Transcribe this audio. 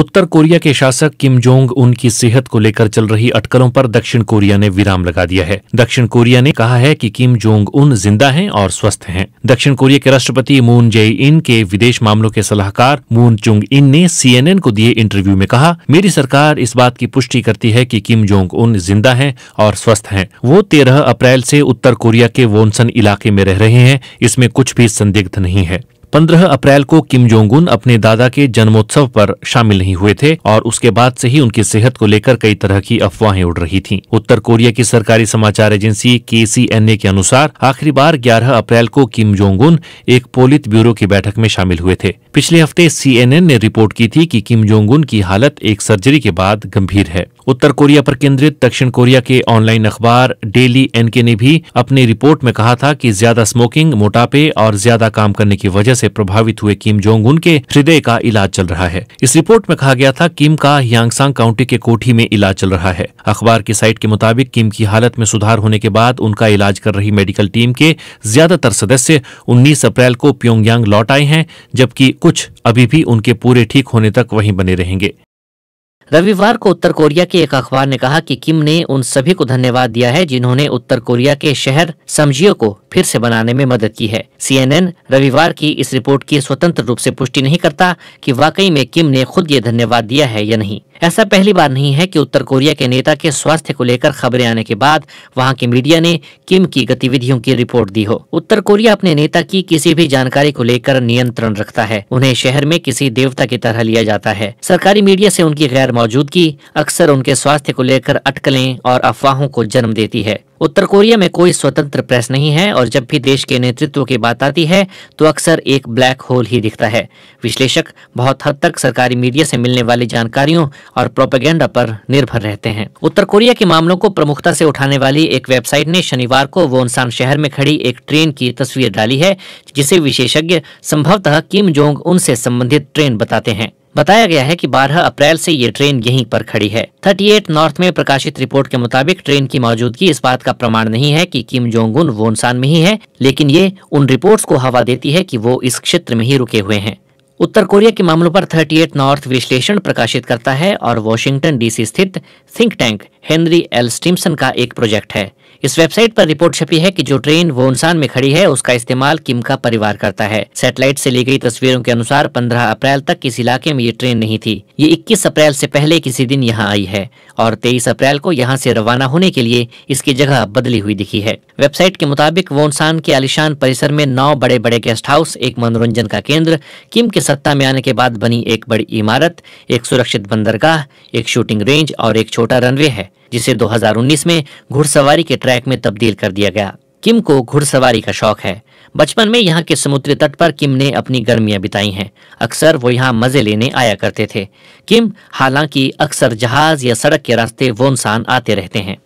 उत्तर Korea के शासक Kim Jong Un की सेहत को लेकर चल रही अटकलों पर दक्षिण कोरिया ने विराम लगा दिया है दक्षिण कोरिया ने कहा है कि किम जोंग उन जिंदा हैं और स्वस्थ हैं दक्षिण कोरिया के राष्ट्रपति मून जे इन के विदेश मामलों के सलाहकार मून चुंग इन ने सीएनएन को दिए इंटरव्यू में कहा मेरी सरकार इस बात की पुष्टि करती है की कि किम जोंग उन जिंदा है और स्वस्थ है वो तेरह अप्रैल ऐसी उत्तर कोरिया के वोनसन इलाके में रह रहे हैं इसमें कुछ भी संदिग्ध नहीं है 15 अप्रैल को किम जोंग उन अपने दादा के जन्मोत्सव पर शामिल नहीं हुए थे और उसके बाद से ही उनकी सेहत को लेकर कई तरह की अफवाहें उड़ रही थीं। उत्तर कोरिया की सरकारी समाचार एजेंसी के के अनुसार आखिरी बार 11 अप्रैल को किम जोंग उन एक पोलित ब्यूरो की बैठक में शामिल हुए थे पिछले हफ्ते सी ने रिपोर्ट की थी कि किम जोंग उन की हालत एक सर्जरी के बाद गंभीर है उत्तर कोरिया पर केंद्रित दक्षिण कोरिया के ऑनलाइन अखबार डेली एनके ने भी अपनी रिपोर्ट में कहा था कि ज्यादा स्मोकिंग मोटापे और ज्यादा काम करने की वजह से प्रभावित हुए किम जोंग उन के हृदय का इलाज चल रहा है इस रिपोर्ट में कहा गया था किम का यांगसांग काउंटी के कोठी में इलाज चल रहा है अखबार की साइट के मुताबिक किम की हालत में सुधार होने के बाद उनका इलाज कर रही मेडिकल टीम के ज्यादातर सदस्य उन्नीस अप्रैल को प्योंगयांग लौट आए हैं जबकि कुछ अभी भी उनके पूरे ठीक होने तक वहीं बने रहेंगे रविवार को उत्तर कोरिया के एक अखबार ने कहा कि किम ने उन सभी को धन्यवाद दिया है जिन्होंने उत्तर कोरिया के शहर समझियो को फिर से बनाने में मदद की है सीएनएन रविवार की इस रिपोर्ट की स्वतंत्र रूप से पुष्टि नहीं करता कि वाकई में किम ने खुद ये धन्यवाद दिया है या नहीं ऐसा पहली बार नहीं है कि उत्तर कोरिया के नेता के स्वास्थ्य को लेकर खबरें आने के बाद वहां की मीडिया ने किम की गतिविधियों की रिपोर्ट दी हो उत्तर कोरिया अपने नेता की किसी भी जानकारी को लेकर नियंत्रण रखता है उन्हें शहर में किसी देवता की तरह लिया जाता है सरकारी मीडिया ऐसी उनकी गैर मौजूदगी अक्सर उनके स्वास्थ्य को लेकर अटकलें और अफवाहों को जन्म देती है उत्तर कोरिया में कोई स्वतंत्र प्रेस नहीं है और जब भी देश के नेतृत्व की बात आती है तो अक्सर एक ब्लैक होल ही दिखता है विश्लेषक बहुत हद तक सरकारी मीडिया से मिलने वाली जानकारियों और प्रोपेगेंडा पर निर्भर रहते हैं उत्तर कोरिया के मामलों को प्रमुखता से उठाने वाली एक वेबसाइट ने शनिवार को वोनसान शहर में खड़ी एक ट्रेन की तस्वीर डाली है जिसे विशेषज्ञ संभवतः किम जोंग उन संबंधित ट्रेन बताते हैं बताया गया है कि 12 अप्रैल से ये ट्रेन यहीं पर खड़ी है 38 नॉर्थ में प्रकाशित रिपोर्ट के मुताबिक ट्रेन की मौजूदगी इस बात का प्रमाण नहीं है कि किम जोंग उन वोनसान में ही है लेकिन ये उन रिपोर्ट्स को हवा देती है कि वो इस क्षेत्र में ही रुके हुए हैं उत्तर कोरिया के मामलों पर 38 नॉर्थ विश्लेषण प्रकाशित करता है और वॉशिंगटन डीसी स्थित think tank Henry L Stimson का एक प्रोजेक्ट है इस वेबसाइट पर रिपोर्ट छपी है कि जो ट्रेन वोनसान में खड़ी है उसका इस्तेमाल किम का परिवार करता है सैटेलाइट से ली गई तस्वीरों के अनुसार 15 अप्रैल तक किस इलाके में ये ट्रेन नहीं थी ये 21 अप्रैल से पहले किसी दिन यहाँ आई है और 23 अप्रैल को यहाँ से रवाना होने के लिए इसकी जगह बदली हुई दिखी है वेबसाइट के मुताबिक वोनसान के आलिशान परिसर में नौ बड़े बड़े गेस्ट हाउस एक मनोरंजन का केंद्र किम के सत्ता में आने के बाद बनी एक बड़ी इमारत एक सुरक्षित बंदरगाह एक शूटिंग रेंज और एक छोटा रनवे है जिसे 2019 में घुड़सवारी के ट्रैक में तब्दील कर दिया गया किम को घुड़सवारी का शौक है बचपन में यहाँ के समुद्री तट पर किम ने अपनी गर्मियाँ बिताई हैं अक्सर वो यहाँ मज़े लेने आया करते थे किम हालांकि अक्सर जहाज या सड़क के रास्ते वो इंसान आते रहते हैं